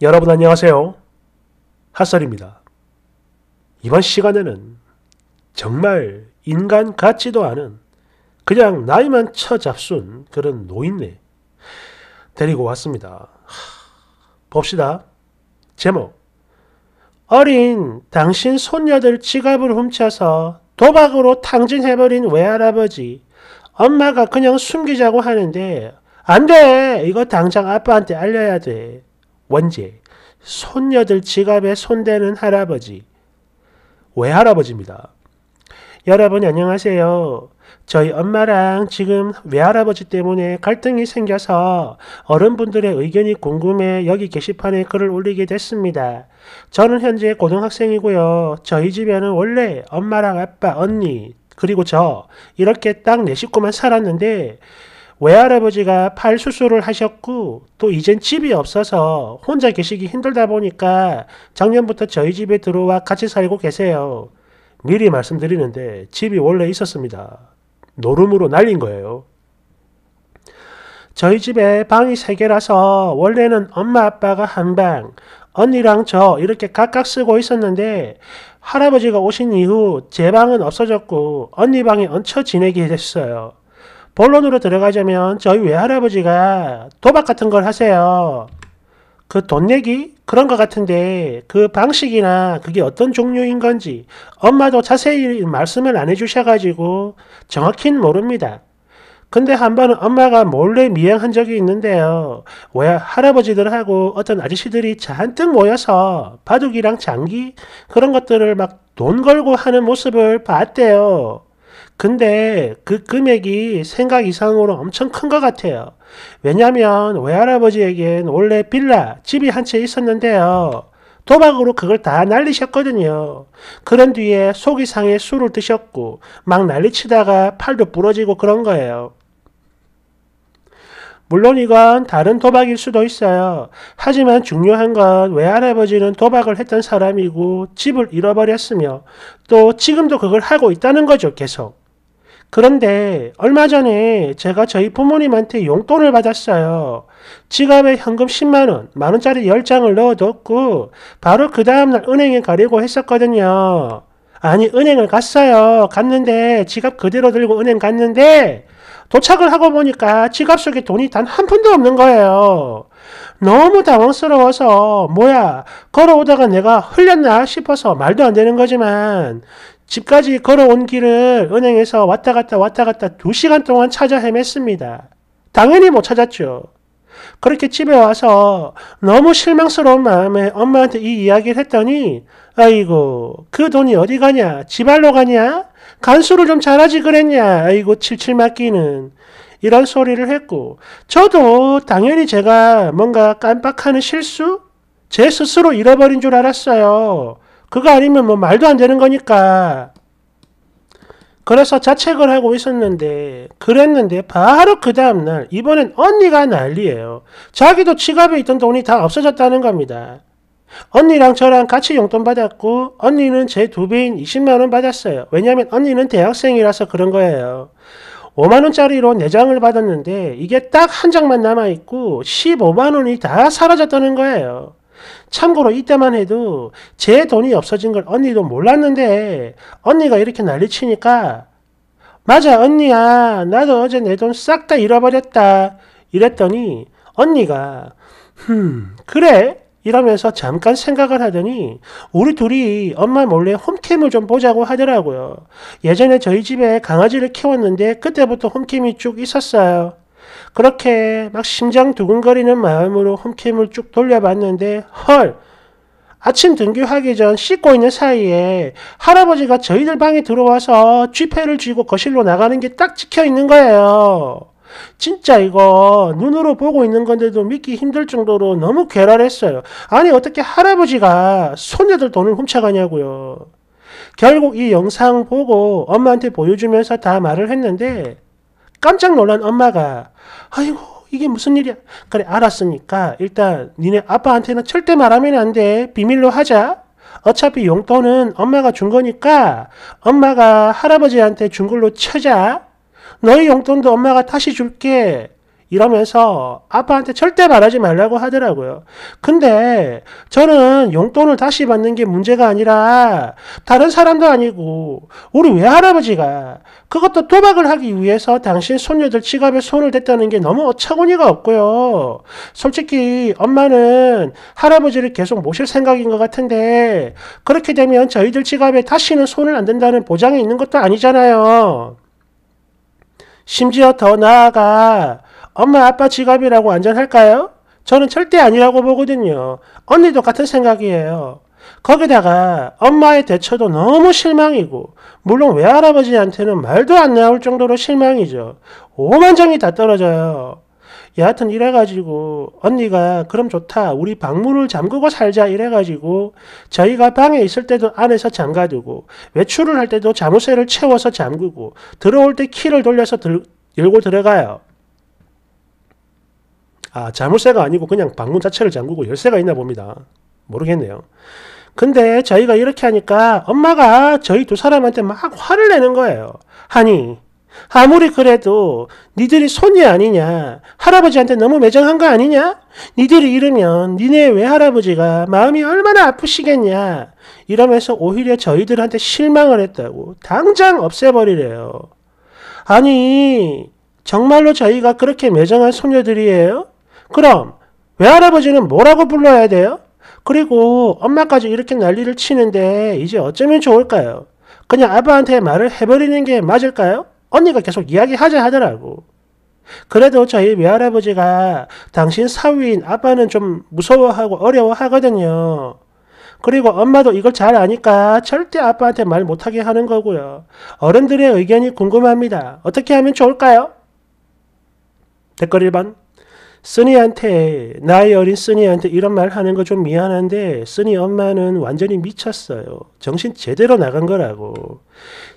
여러분 안녕하세요. 핫설입니다. 이번 시간에는 정말 인간 같지도 않은 그냥 나이만 처잡순 그런 노인네 데리고 왔습니다. 봅시다. 제목 어린 당신 손녀들 지갑을 훔쳐서 도박으로 탕진해버린 외할아버지 엄마가 그냥 숨기자고 하는데 안 돼! 이거 당장 아빠한테 알려야 돼. 원제, 손녀들 지갑에 손대는 할아버지, 외할아버지입니다. 여러분 안녕하세요. 저희 엄마랑 지금 외할아버지 때문에 갈등이 생겨서 어른분들의 의견이 궁금해 여기 게시판에 글을 올리게 됐습니다. 저는 현재 고등학생이고요. 저희 집에는 원래 엄마랑 아빠, 언니, 그리고 저 이렇게 딱내 식구만 살았는데 외할아버지가 팔 수술을 하셨고 또 이젠 집이 없어서 혼자 계시기 힘들다 보니까 작년부터 저희 집에 들어와 같이 살고 계세요. 미리 말씀드리는데 집이 원래 있었습니다. 노름으로 날린 거예요. 저희 집에 방이 세개라서 원래는 엄마 아빠가 한 방, 언니랑 저 이렇게 각각 쓰고 있었는데 할아버지가 오신 이후 제 방은 없어졌고 언니 방에 얹혀 지내게 됐어요. 본론으로 들어가자면 저희 외할아버지가 도박 같은 걸 하세요. 그 돈 내기? 그런 것 같은데 그 방식이나 그게 어떤 종류인 건지 엄마도 자세히 말씀을 안 해주셔가지고 정확히는 모릅니다. 근데 한 번은 엄마가 몰래 미행한 적이 있는데요. 왜 할아버지들하고 어떤 아저씨들이 잔뜩 모여서 바둑이랑 장기 그런 것들을 막 돈 걸고 하는 모습을 봤대요. 근데 그 금액이 생각 이상으로 엄청 큰 것 같아요. 왜냐하면 외할아버지에겐 원래 빌라, 집이 한 채 있었는데요. 도박으로 그걸 다 날리셨거든요. 그런 뒤에 속이 상해 술을 드셨고 막 난리치다가 팔도 부러지고 그런 거예요. 물론 이건 다른 도박일 수도 있어요. 하지만 중요한 건 외할아버지는 도박을 했던 사람이고 집을 잃어버렸으며 또 지금도 그걸 하고 있다는 거죠, 계속. 그런데 얼마 전에 제가 저희 부모님한테 용돈을 받았어요. 지갑에 현금 10만원, 만원짜리 10장을 넣어뒀고, 바로 그 다음날 은행에 가려고 했었거든요. 아니, 은행을 갔어요. 갔는데, 지갑 그대로 들고 은행 갔는데, 도착을 하고 보니까 지갑 속에 돈이 단 한 푼도 없는 거예요. 너무 당황스러워서 뭐야 걸어오다가 내가 흘렸나 싶어서 말도 안 되는 거지만 집까지 걸어온 길을 은행에서 왔다 갔다 왔다 갔다 2시간 동안 찾아 헤맸습니다. 당연히 못 찾았죠. 그렇게 집에 와서 너무 실망스러운 마음에 엄마한테 이 이야기를 했더니 아이고 그 돈이 어디 가냐 지발로 가냐 간수를 좀 잘하지 그랬냐 아이고 칠칠 맞기는 이런 소리를 했고 저도 당연히 제가 뭔가 깜빡하는 실수 제 스스로 잃어버린 줄 알았어요. 그거 아니면 뭐 말도 안 되는 거니까. 그래서 자책을 하고 있었는데, 그랬는데, 바로 그 다음날, 이번엔 언니가 난리예요. 자기도 지갑에 있던 돈이 다 없어졌다는 겁니다. 언니랑 저랑 같이 용돈 받았고, 언니는 제 두 배인 20만원 받았어요. 왜냐면 언니는 대학생이라서 그런 거예요. 5만원짜리로 4장을 받았는데, 이게 딱 한 장만 남아있고, 15만원이 다 사라졌다는 거예요. 참고로 이때만 해도 제 돈이 없어진 걸 언니도 몰랐는데 언니가 이렇게 난리치니까 맞아 언니야 나도 어제 내 돈 싹 다 잃어버렸다 이랬더니 언니가 흠 그래 이러면서 잠깐 생각을 하더니 우리 둘이 엄마 몰래 홈캠을 좀 보자고 하더라고요. 예전에 저희 집에 강아지를 키웠는데 그때부터 홈캠이 쭉 있었어요. 그렇게 막 심장 두근거리는 마음으로 홈캠을 쭉 돌려봤는데 헐! 아침 등교하기 전 씻고 있는 사이에 할아버지가 저희들 방에 들어와서 쥐패를 쥐고 거실로 나가는 게 딱 찍혀 있는 거예요. 진짜 이거 눈으로 보고 있는 건데도 믿기 힘들 정도로 너무 괴랄했어요. 아니 어떻게 할아버지가 손녀들 돈을 훔쳐가냐고요. 결국 이 영상 보고 엄마한테 보여주면서 다 말을 했는데 깜짝 놀란 엄마가 아이고 이게 무슨 일이야 그래 알았으니까 일단 니네 아빠한테는 절대 말하면 안돼 비밀로 하자 어차피 용돈은 엄마가 준 거니까 엄마가 할아버지한테 준 걸로 쳐자 너희 용돈도 엄마가 다시 줄게 이러면서 아빠한테 절대 말하지 말라고 하더라고요. 근데 저는 용돈을 다시 받는 게 문제가 아니라 다른 사람도 아니고 우리 외할아버지가 그것도 도박을 하기 위해서 당신 손녀들 지갑에 손을 댔다는 게 너무 어처구니가 없고요. 솔직히 엄마는 할아버지를 계속 모실 생각인 것 같은데 그렇게 되면 저희들 지갑에 다시는 손을 안 댄다는 보장이 있는 것도 아니잖아요. 심지어 더 나아가 엄마 아빠 지갑이라고 안전할까요? 저는 절대 아니라고 보거든요. 언니도 같은 생각이에요. 거기다가 엄마의 대처도 너무 실망이고 물론 외할아버지한테는 말도 안 나올 정도로 실망이죠. 오만정이 다 떨어져요. 여하튼 이래가지고 언니가 그럼 좋다 우리 방문을 잠그고 살자 이래가지고 저희가 방에 있을 때도 안에서 잠가두고 외출을 할 때도 자물쇠를 채워서 잠그고 들어올 때 키를 돌려서 들, 열고 들어가요. 아, 자물쇠가 아니고 그냥 방문 자체를 잠그고 열쇠가 있나 봅니다. 모르겠네요. 근데 저희가 이렇게 하니까 엄마가 저희 두 사람한테 막 화를 내는 거예요. 아니, 아무리 그래도 니들이 손이 아니냐? 할아버지한테 너무 매정한 거 아니냐? 니들이 이러면 니네 외할아버지가 마음이 얼마나 아프시겠냐? 이러면서 오히려 저희들한테 실망을 했다고 당장 없애버리래요. 아니, 정말로 저희가 그렇게 매정한 소녀들이에요? 그럼 외할아버지는 뭐라고 불러야 돼요? 그리고 엄마까지 이렇게 난리를 치는데 이제 어쩌면 좋을까요? 그냥 아빠한테 말을 해버리는 게 맞을까요? 언니가 계속 이야기하자 하더라고. 그래도 저희 외할아버지가 당신 사위인 아빠는 좀 무서워하고 어려워하거든요. 그리고 엄마도 이걸 잘 아니까 절대 아빠한테 말 못하게 하는 거고요. 어른들의 의견이 궁금합니다. 어떻게 하면 좋을까요? 댓글 1번 쓰니한테 나의 어린 쓰니한테 이런 말 하는 거 좀 미안한데 쓰니 엄마는 완전히 미쳤어요. 정신 제대로 나간 거라고.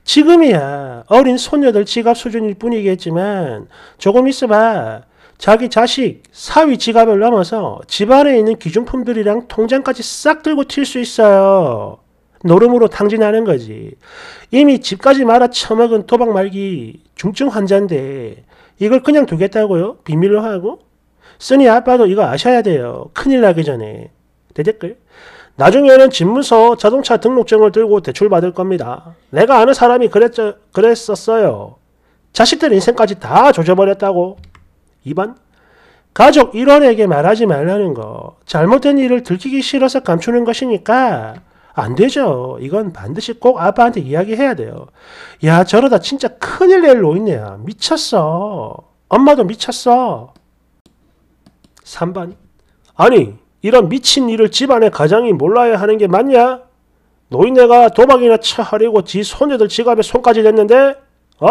지금이야 어린 소녀들 지갑 수준일 뿐이겠지만 조금 있어봐. 자기 자식 사위 지갑을 넘어서 집안에 있는 기준품들이랑 통장까지 싹 들고 튈 수 있어요. 노름으로 당진하는 거지. 이미 집까지 말아 처먹은 도박 말기 중증 환자인데 이걸 그냥 두겠다고요? 비밀로 하고? 쓰니 아빠도 이거 아셔야 돼요. 큰일 나기 전에. 대댓글. 나중에는 집문서 자동차 등록증을 들고 대출받을 겁니다. 내가 아는 사람이 그랬죠, 그랬었어요. 자식들 인생까지 다 조져버렸다고. 2번. 가족 1원에게 말하지 말라는 거. 잘못된 일을 들키기 싫어서 감추는 것이니까 안 되죠. 이건 반드시 꼭 아빠한테 이야기해야 돼요. 야, 저러다 진짜 큰일 낼 노인네야. 미쳤어. 엄마도 미쳤어. 3번 아니, 이런 미친 일을 집안의 가장이 몰라야 하는 게 맞냐? 노인네가 도박이나 처하려고 지 손녀들 지갑에 손까지 냈는데, 어?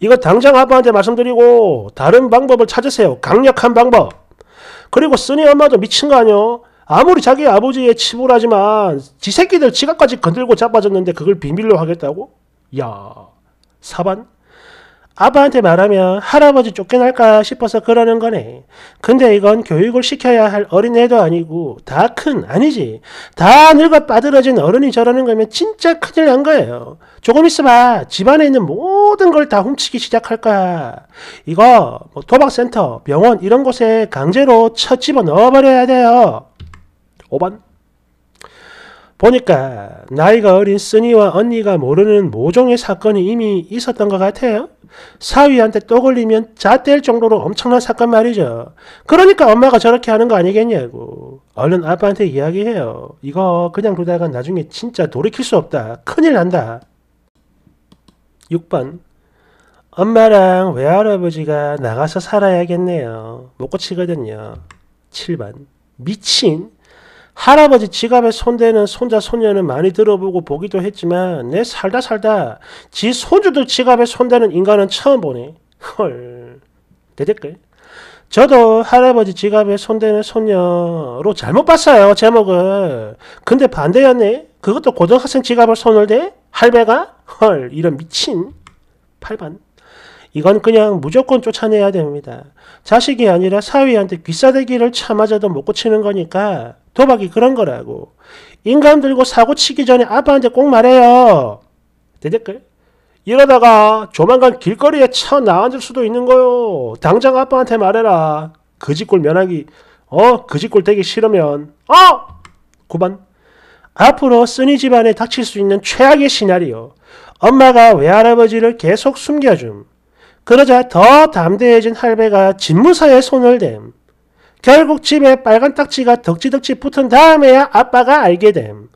이거 당장 아빠한테 말씀드리고 다른 방법을 찾으세요. 강력한 방법. 그리고 쓰니 엄마도 미친 거 아니요? 아무리 자기 아버지의 치부라지만 지 새끼들 지갑까지 건들고 자빠졌는데 그걸 비밀로 하겠다고? 야, 사반? 아빠한테 말하면 할아버지 쫓겨날까 싶어서 그러는 거네. 근데 이건 교육을 시켜야 할 어린애도 아니고 다 큰 아니지. 다 늙어 빠들어진 어른이 저러는 거면 진짜 큰일 난 거예요. 조금 있어봐 집안에 있는 모든 걸 다 훔치기 시작할 거야. 이거 뭐 도박센터, 병원 이런 곳에 강제로 쳐 집어 넣어버려야 돼요. 5번 보니까 나이가 어린 쓰니와 언니가 모르는 모종의 사건이 이미 있었던 것 같아요. 사위한테 또 걸리면 자될 정도로 엄청난 사건 말이죠. 그러니까 엄마가 저렇게 하는 거 아니겠냐고. 얼른 아빠한테 이야기해요. 이거 그냥 두다가 나중에 진짜 돌이킬 수 없다. 큰일 난다. 6번 엄마랑 외할아버지가 나가서 살아야겠네요. 못 고치거든요. 7번 미친 할아버지 지갑에 손대는 손자 손녀는 많이 들어보고 보기도 했지만 내 살다 살다 지 손주들 지갑에 손대는 인간은 처음 보네. 헐. 대댓글. 저도 할아버지 지갑에 손대는 손녀로 잘못 봤어요. 제목을. 근데 반대였네. 그것도 고등학생 지갑을 손을 대? 할배가? 헐 이런 미친. 8반. 이건 그냥 무조건 쫓아내야 됩니다. 자식이 아니라 사위한테 귀싸대기를 참아저도못 고치는 거니까 도박이 그런 거라고. 인감 들고 사고 치기 전에 아빠한테 꼭 말해요. 대댓글. 이러다가 조만간 길거리에 차 나앉을 수도 있는 거요. 당장 아빠한테 말해라. 그 짓골 면하기, 어, 그 짓골 되기 싫으면, 어! 9번. 앞으로 쓰니 집안에 닥칠 수 있는 최악의 시나리오. 엄마가 외할아버지를 계속 숨겨줌. 그러자 더 담대해진 할배가 집무사의 손을 댐. 결국 집에 빨간 딱지가 덕지덕지 붙은 다음에야 아빠가 알게 됨.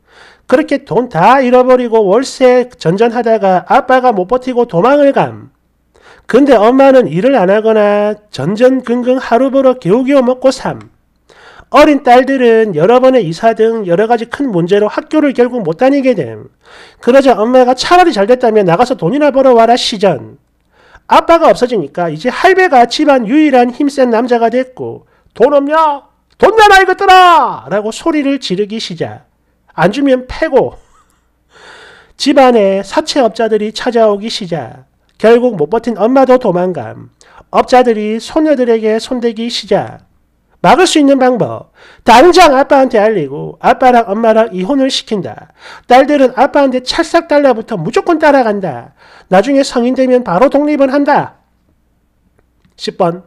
그렇게 돈 다 잃어버리고 월세 전전하다가 아빠가 못 버티고 도망을 감. 근데 엄마는 일을 안 하거나 전전긍긍 하루 벌어 겨우겨우 먹고 삶. 어린 딸들은 여러 번의 이사 등 여러 가지 큰 문제로 학교를 결국 못 다니게 됨. 그러자 엄마가 차라리 잘 됐다면 나가서 돈이나 벌어와라 시전. 아빠가 없어지니까 이제 할배가 집안 유일한 힘센 남자가 됐고 돈 없냐? 돈 내놔 이것들아! 라고 소리를 지르기 시작. 안 주면 패고 집안에 사채업자들이 찾아오기 시작. 결국 못 버틴 엄마도 도망감. 업자들이 소녀들에게 손대기 시작. 막을 수 있는 방법. 당장 아빠한테 알리고 아빠랑 엄마랑 이혼을 시킨다. 딸들은 아빠한테 찰싹 달라붙어 무조건 따라간다. 나중에 성인 되면 바로 독립을 한다. 10번.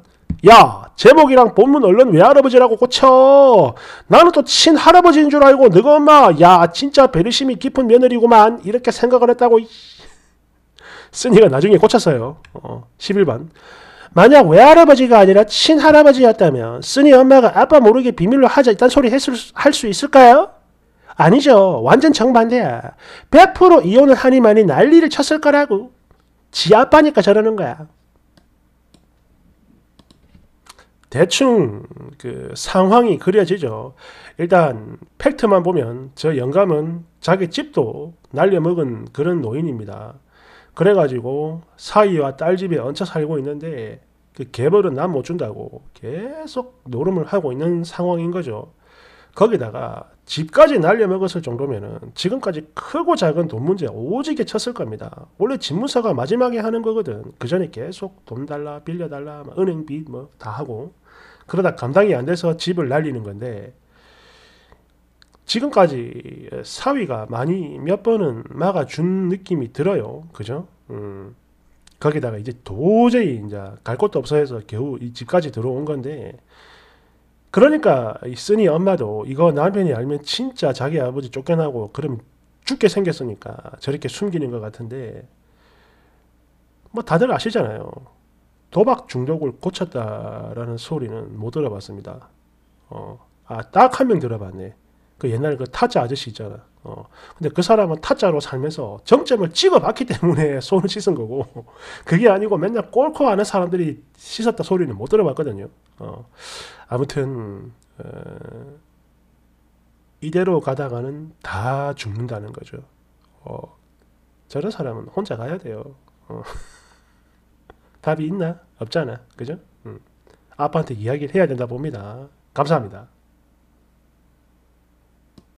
야, 제목이랑 본문 얼른 외할아버지라고 고쳐. 나는 또 친할아버지인 줄 알고 너가 엄마, 야, 진짜 배려심이 깊은 며느리구만. 이렇게 생각을 했다고. 쓰니가 나중에 고쳤어요. 어, 11번. 만약 외할아버지가 아니라 친할아버지였다면 쓰니 엄마가 아빠 모르게 비밀로 하자 이딴 소리 했을 할수 있을까요? 아니죠. 완전 정반대야. 100% 이혼을 하니만이 난리를 쳤을 거라고. 지 아빠니까 저러는 거야. 대충 그 상황이 그려지죠. 일단 팩트만 보면 저 영감은 자기 집도 날려먹은 그런 노인입니다. 그래가지고 사위와 딸집에 얹혀 살고 있는데 그 개벌은 난못 준다고 계속 노름을 하고 있는 상황인 거죠. 거기다가 집까지 날려먹었을 정도면은 지금까지 크고 작은 돈 문제 오지게 쳤을 겁니다. 원래 집무사가 마지막에 하는 거거든. 그 전에 계속 돈 달라, 빌려달라, 은행 빚 뭐 다 하고. 그러다 감당이 안 돼서 집을 날리는 건데 지금까지 사위가 많이 몇 번은 막아준 느낌이 들어요. 그죠? 음. 거기다가 이제 도저히 이제 갈 곳도 없어 서 겨우 이 집까지 들어온 건데, 그러니까 쓰니 엄마도 이거 남편이 알면 진짜 자기 아버지 쫓겨나고 그럼 죽게 생겼으니까 저렇게 숨기는 것 같은데, 뭐 다들 아시잖아요. 도박 중독을 고쳤다라는 소리는 못 들어봤습니다. 어, 아, 딱 한 명 들어봤네. 그 옛날 그 타짜 아저씨 있잖아. 어. 근데 그 사람은 타짜로 살면서 정점을 찍어봤기 때문에 손을 씻은 거고, 그게 아니고 맨날 꼴코 하는 사람들이 씻었다 소리는 못 들어봤거든요. 어. 아무튼, 어, 이대로 가다가는 다 죽는다는 거죠. 어. 저런 사람은 혼자 가야 돼요. 어. 답이 있나? 없잖아. 그죠? 음. 아빠한테 이야기를 해야 된다 봅니다. 감사합니다.